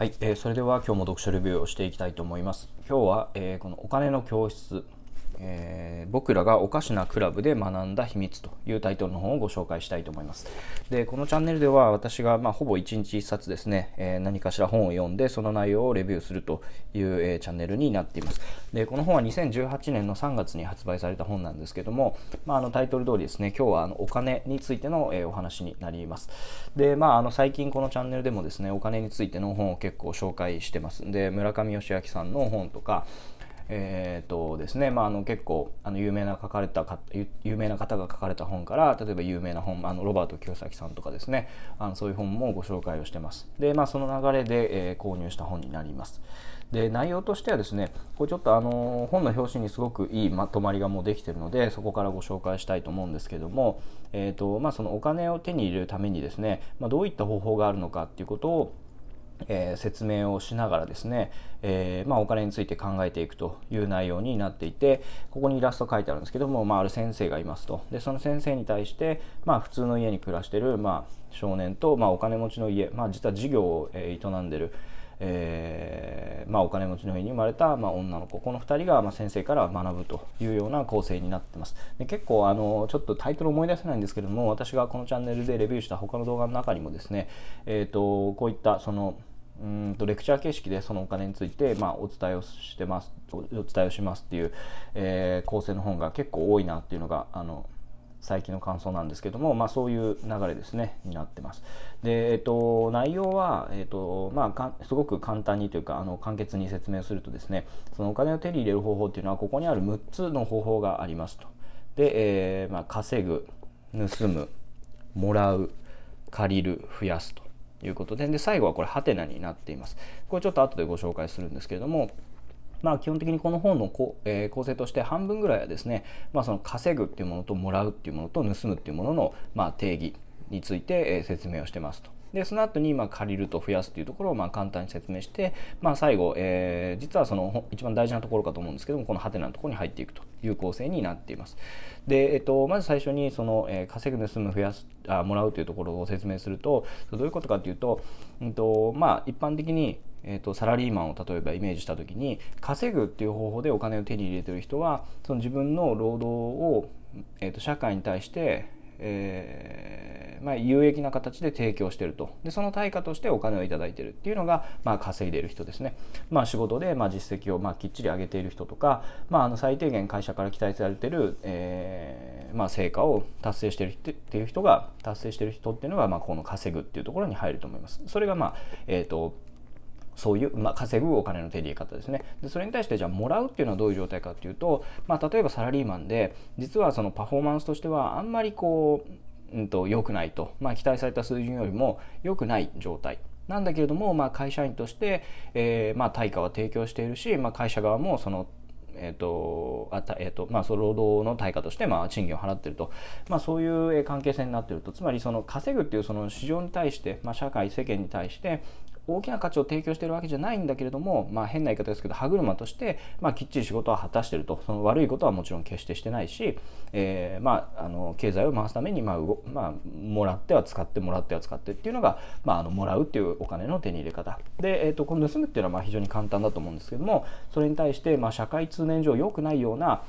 はい、えー、それでは今日も読書レビューをしていきたいと思います。今日は、えー、このお金の教室えー、僕らがおかしなクラブで学んだ秘密というタイトルの本をご紹介したいと思います。で、このチャンネルでは私がまあほぼ1日1冊ですね、えー、何かしら本を読んでその内容をレビューするという、えー、チャンネルになっています。で、この本は2018年の3月に発売された本なんですけども、まあ、あのタイトル通りですね、今日はあのお金についての、えお話になります。で、まあ、あの最近このチャンネルでもですね、お金についての本を結構紹介してます。で、村上義明さんの本とか、えー、とですね、まあ、あの結構あの有名な書かれた有名な方が書かれた本から例えば有名な本あのロバート清崎さんとかですねあのそういう本もご紹介をしてますで、まあ、その流れで、えー、購入した本になりますで内容としてはですねこれちょっとあの本の表紙にすごくいいまとまりがもうできてるのでそこからご紹介したいと思うんですけども、えーとまあ、そのお金を手に入れるためにですね、まあ、どういった方法があるのかっていうことをえー、説明をしながらですね、えー、まあ、お金について考えていくという内容になっていてここにイラスト書いてあるんですけども、まあ、ある先生がいますとでその先生に対して、まあ、普通の家に暮らしてる、まあ、少年と、まあ、お金持ちの家、まあ、実は事業を営んでる、えー、まあ、お金持ちの家に生まれた、まあ、女の子この2人が、ま先生から学ぶというような構成になってますで結構あのちょっとタイトル思い出せないんですけども私がこのチャンネルでレビューした他の動画の中にもですね、えーとこういったそのうんとレクチャー形式でそのお金について、まあ、お伝えをしてますお伝えをしますっていう、えー、構成の本が結構多いなっていうのがあの最近の感想なんですけども、まあ、そういう流れですねになってます。で、えっと、内容は、えっとまあ、すごく簡単にというかあの簡潔に説明するとですねそのお金を手に入れる方法っていうのはここにある6つの方法がありますと。で、えーまあ、稼ぐ盗むもらう借りる増やすと。いうことでで最後はこれハテナになっています。これちょっと後でご紹介するんですけれどもまあ、基本的にこの本のこ、えー、構成として半分ぐらいはですね、まあ、その稼ぐっていうものともらうっていうものと盗むっていうものの、まあ、定義について、えー、説明をしてますと。でその後にま借りると増やすというところをま簡単に説明して、まあ、最後、えー、実はその一番大事なところかと思うんですけどもこのハテナのところに入っていくと。有効性になっています。で、えっと、まず最初にその、えー、稼ぐ盗む増やすあもらうというところを説明するとどういうことかというと、えんとまあ、一般的にえーと、サラリーマンを例えばイメージした時に稼ぐっていう方法でお金を手に入れてる人はその自分の労働を、えーと社会に対してえー、まあ、有益な形で提供してるとでその対価としてお金を頂いてるっていうのが、まあ、稼いでる人ですね、まあ、仕事で、まあ、実績を、まあ、きっちり上げている人とか、まあ、あの最低限会社から期待されてる、えー、まあ、成果を達成してる人っていう人が達成してる人っていうのが、まあ、この稼ぐっていうところに入ると思います。それが、まあえーとそういう、まあ、稼ぐお金の手入れ方ですねでそれに対してじゃあもらうっていうのはどういう状態かっていうと、まあ、例えばサラリーマンで実はそのパフォーマンスとしてはあんまりこう、うんと、良くないと、まあ、期待された水準よりも良くない状態なんだけれども、まあ、会社員として、えー、まあ、対価は提供しているし、まあ、会社側もそのえーとあたえーとまあ、その労働の対価として、まあ、賃金を払ってると、まあ、そういう関係性になってるとつまりその稼ぐっていうその市場に対して、まあ、社会世間に対して、大きな価値を提供してるわけじゃないんだけれども、まあ、変な言い方ですけど歯車として、まあ、きっちり仕事は果たしてるとその悪いことはもちろん決してしてないし、えー、まあ、あの経済を回すために、まあまあ、もらっては使ってもらっては使ってっていうのが、まあ、あのもらうっていうお金の手に入れ方で、えーと、この盗むっていうのはまあ非常に簡単だと思うんですけどもそれに対して、まあ、社会通念上良くないような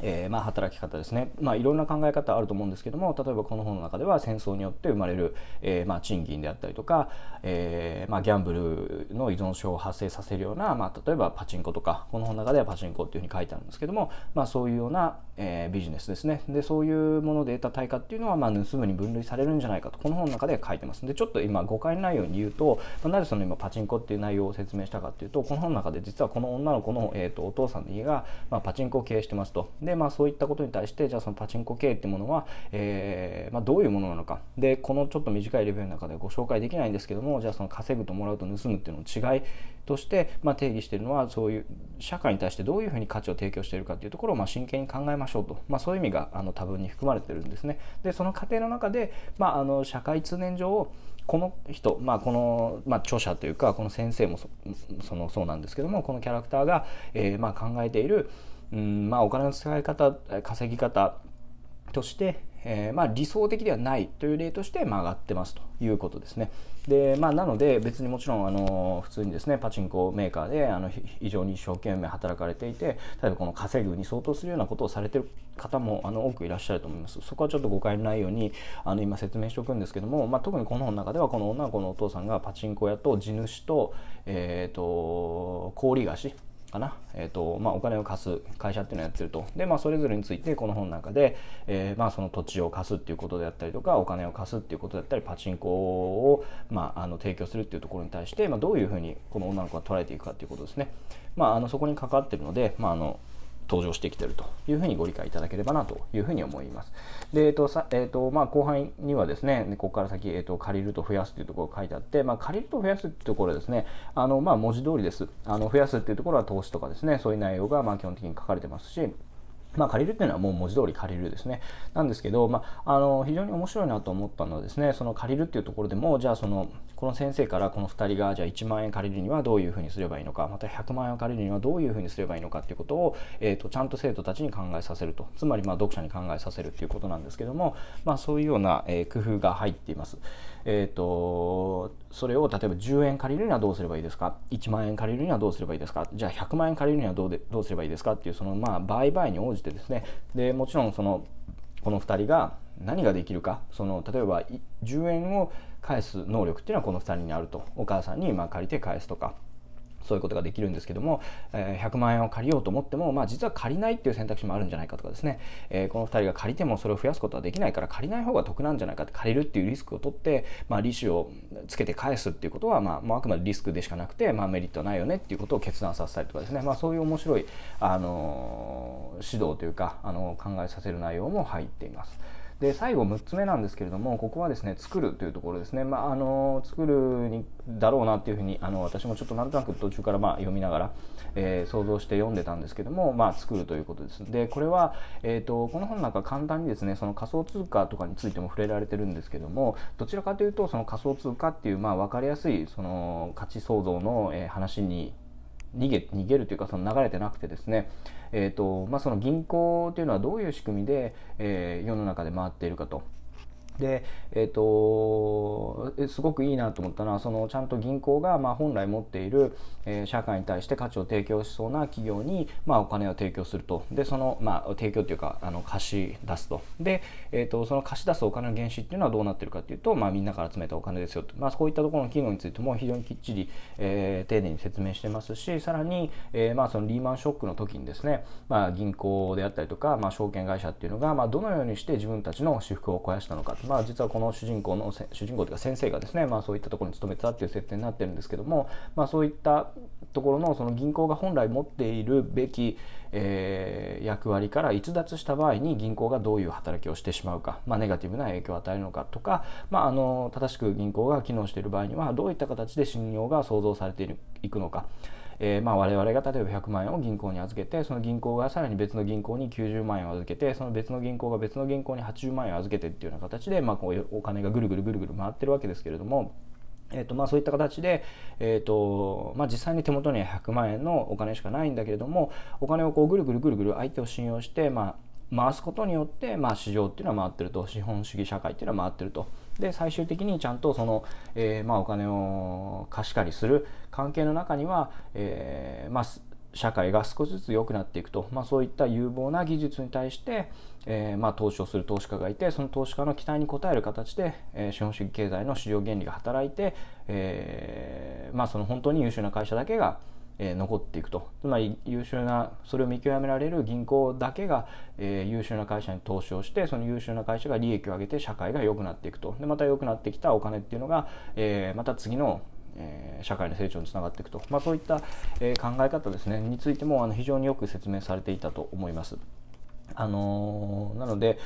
えー、まあ、働き方ですね、まあ、いろんな考え方あると思うんですけども例えばこの本の中では戦争によって生まれる、えー、まあ、賃金であったりとか、えー、まギャンブルの依存症を発生させるような、ま例えばパチンコとかこの本の中ではパチンコっていうふうに書いてあるんですけども、まそういうような、えビジネスですねでそういうもので得た対価っていうのは、ま盗むに分類されるんじゃないかとこの本の中では書いてますでちょっと今誤解のないように言うと、まなぜその今パチンコっていう内容を説明したかっていうとこの本の中で実はこの女の子の、えーと、お父さんの家が、まパチンコを経営してますと。で、まあ、そういったことに対してじゃあそのパチンコ経営ってものは、えー、まあ、どういうものなのかでこのちょっと短いレビューの中でご紹介できないんですけどもじゃあその稼ぐともらうと盗むっていうのの違いとして、まあ、定義しているのはそういう社会に対してどういうふうに価値を提供しているかっていうところをま真剣に考えましょうと、まそういう意味があの多分に含まれてるんですね。でその過程の中で、まあの社会通念上この人、まあ、この、まあ、著者というかこの先生もそのそうなんですけどもこのキャラクターが、えー、まあ、考えている、うんうんまあ、お金の使い方稼ぎ方として、えー、まあ、理想的ではないという例として、まあ、上がってますということですね。でまあ、なので別にもちろんあの普通にですねパチンコメーカーであの非常に一生懸命働かれていて例えばこの稼ぐに相当するようなことをされてる方もあの多くいらっしゃると思いますそこはちょっと誤解のないようにあの今説明しておくんですけども、まあ、特にこの本の中ではこの女の子のお父さんがパチンコ屋と地主と,、えーと氷菓子かな、えーとまあ、お金を貸す会社っていうのをやってるとで、まあ、それぞれについてこの本の中で、えー、まあ、その土地を貸すっていうことであったりとかお金を貸すっていうことだったりパチンコを、まあ、あの提供するっていうところに対して、まどういうふうにこの女の子が捉えていくかっていうことですね、まあ、あのそこに関わってるので、まあの登場してきてるというふうにご理解いただければなというふうに思います。で、えっ、ー、と、さえっ、ー、と、まあ、後半にはですね、ここから先、えっ、ー、と、借りると増やすというところが書いてあって、まあ、借りると増やすというところですね、あの、まあ、文字通りです。あの、増やすっていうところは投資とかですね、そういう内容が、まあ、基本的に書かれてますし、まあ、借りるっていうのはもう文字通り借りるですね。なんですけど、まあ、あの非常に面白いなと思ったのはですね、その借りるっていうところでも、じゃあその、この先生からこの2人が、じゃあ1万円借りるにはどういうふうにすればいいのか、また100万円を借りるにはどういうふうにすればいいのかっていうことを、えーと、ちゃんと生徒たちに考えさせると、つまりま読者に考えさせるっていうことなんですけども、まあ、そういうような、えー、工夫が入っています。えーとそれを例えば10円借りるにはどうすればいいですか1万円借りるにはどうすればいいですかじゃあ100万円借りるにはどうでどうすればいいですかっていうそのまあ倍々に応じてですねでもちろんそのこの2人が何ができるかその例えば10円を返す能力っていうのはこの2人にあるとお母さんにま借りて返すとかそういうことができるんですけども、え100万円を借りようと思っても、まあ、実は借りないっていう選択肢もあるんじゃないかとかですね、えこの2人が借りてもそれを増やすことはできないから借りない方が得なんじゃないかって借りるっていうリスクを取って、まあ、利子をつけて返すっていうことは、まあ、あくまでリスクでしかなくて、まあ、メリットはないよねっていうことを決断させたりとかですね、まあ、そういう面白い、あの指導というか、あの考えさせる内容も入っています。で最後6つ目なんですけれどもここはですね作るというところですね、まあ、あの作るにだろうなっていうふうにあの私もちょっとなんとなく途中からまあ読みながら、えー、想像して読んでたんですけども、まあ、作るということですでこれは、えーと、この本なんか簡単にですねその仮想通貨とかについても触れられてるんですけどもどちらかというとその仮想通貨っていうまあ分かりやすいその価値創造の、え話に逃げ逃げるというかその流れてなくてですね、えーとまあ、その銀行というのはどういう仕組みで、えー、世の中で回っているかと。でえーと、すごくいいなと思ったのはそのちゃんと銀行がまあ本来持っている、えー、社会に対して価値を提供しそうな企業に、まあ、お金を提供するとでその、まあ、提供というかあの貸し出すとで、えーと、その貸し出すお金の原資っていうのはどうなってるかというと、まあ、みんなから集めたお金ですよと、まあ、こういったところの機能についても非常にきっちり、えー、丁寧に説明してますしさらに、えー、まあ、そのリーマンショックの時にですね、まあ、銀行であったりとか、まあ、証券会社っていうのが、まあ、どのようにして自分たちの私服を肥やしたのかとまあ、実はこの主人公の主人公というか先生がですね、まあ、そういったところに勤めてたっていう設定になってるんですけども、まあ、そういったところのその銀行が本来持っているべき、えー、役割から逸脱した場合に銀行がどういう働きをしてしまうか、まあ、ネガティブな影響を与えるのかとか、まあ、あの正しく銀行が機能している場合にはどういった形で信用が創造されていくのか。えー、まあ我々が例えば100万円を銀行に預けてその銀行がさらに別の銀行に90万円を預けてその別の銀行が別の銀行に80万円を預けてっていうような形で、まあ、こうお金がぐるぐるぐるぐる回ってるわけですけれども。えとまあ、そういった形で、えーとまあ、実際に手元には100万円のお金しかないんだけれどもお金をこうぐるぐるぐるぐる相手を信用して、まあ、回すことによって、まあ、市場っていうのは回ってると資本主義社会っていうのは回ってるとで最終的にちゃんとその、えー、まあ、お金を貸し借りする関係の中には、えー、まあ、社会が少しずつ良くなっていくと、まあ、そういった有望な技術に対して、えー、まあ、投資をする投資家がいてその投資家の期待に応える形で、えー、資本主義経済の市場原理が働いて、えー、まあ、その本当に優秀な会社だけがえ残っていくとつまり優秀なそれを見極められる銀行だけが、え優秀な会社に投資をしてその優秀な会社が利益を上げて社会が良くなっていくとでまた良くなってきたお金っていうのが、えまた次のえ社会の成長につながっていくと、まあ、そういった、え考え方ですねについてもあの非常によく説明されていたと思います。あのー、なので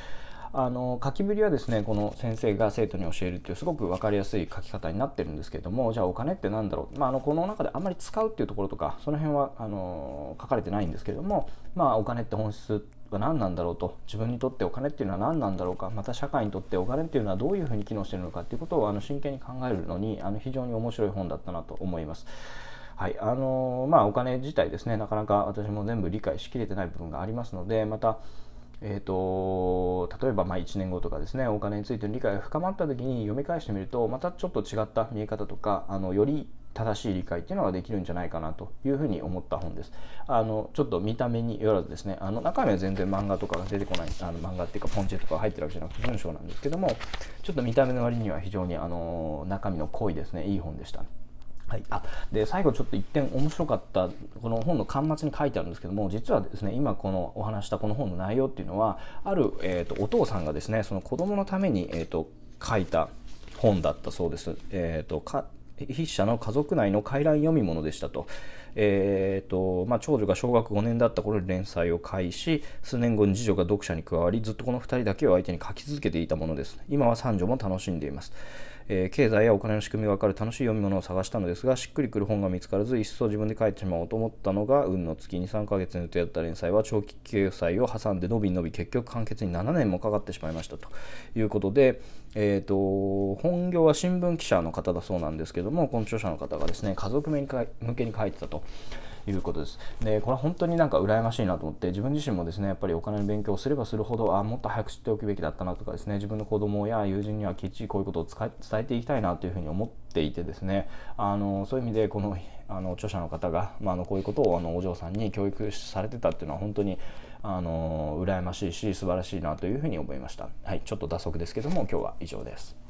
あの書きぶりはですねこの先生が生徒に教えるっていうすごく分かりやすい書き方になってるんですけどもじゃあお金って何だろう、まあ、あのこの中であんまり使うっていうところとかその辺はあの書かれてないんですけれども、まあ、お金って本質は何なんだろうと自分にとってお金っていうのは何なんだろうかまた社会にとってお金っていうのはどういうふうに機能してるのかっていうことをあの真剣に考えるのにあの非常に面白い本だったなと思います。はいあのまあ、お金自体ですねなかなか私も全部理解しきれてない部分がありますのでまたえーと、例えばま1年後とかですねお金についての理解が深まった時に読み返してみるとまたちょっと違った見え方とかあのより正しい理解っていうのができるんじゃないかなというふに思った本です。あのちょっと見た目によらずですねあの中身は全然漫画とかが出てこないあの漫画っていうかポンチェとか入ってるわけじゃなくて文章なんですけどもちょっと見た目の割には非常にあの中身の濃いですねいい本でした。はい、あで最後ちょっと一点面白かったこの本の巻末に書いてあるんですけども実はですね今このお話したこの本の内容っていうのはある、えーと、お父さんがですねその子供のために、えーと、書いた本だったそうです。えーと、筆者の家族内の回覧読み物でしたと。えーとまあ、長女が小学5年だった頃に連載を開始数年後に次女が読者に加わりずっとこの2人だけを相手に書き続けていたものです今は三女も楽しんでいますえー、経済やお金の仕組みが分かる楽しい読み物を探したのですがしっくりくる本が見つからず一層自分で書いてしまおうと思ったのが運の月23ヶ月に予定だった連載は長期掲載を挟んで伸び伸び結局完結に7年もかかってしまいましたということで、えーと、本業は新聞記者の方だそうなんですけどもこの著者の方がですね家族向けに書いてたと。いうことです。でこれは本当になんか羨ましいなと思って自分自身もですねやっぱりお金の勉強をすればするほどあもっと早く知っておくべきだったなとかですね自分の子供や友人にはきっちりこういうことを伝えていきたいなというふうに思っていてですねあのそういう意味でこのあの著者の方が、まあ、のこういうことをあのお嬢さんに教育されてたっていうのは本当にあの羨ましいし素晴らしいなというふうに思いました。はい、ちょっと打足ですけども今日は以上です。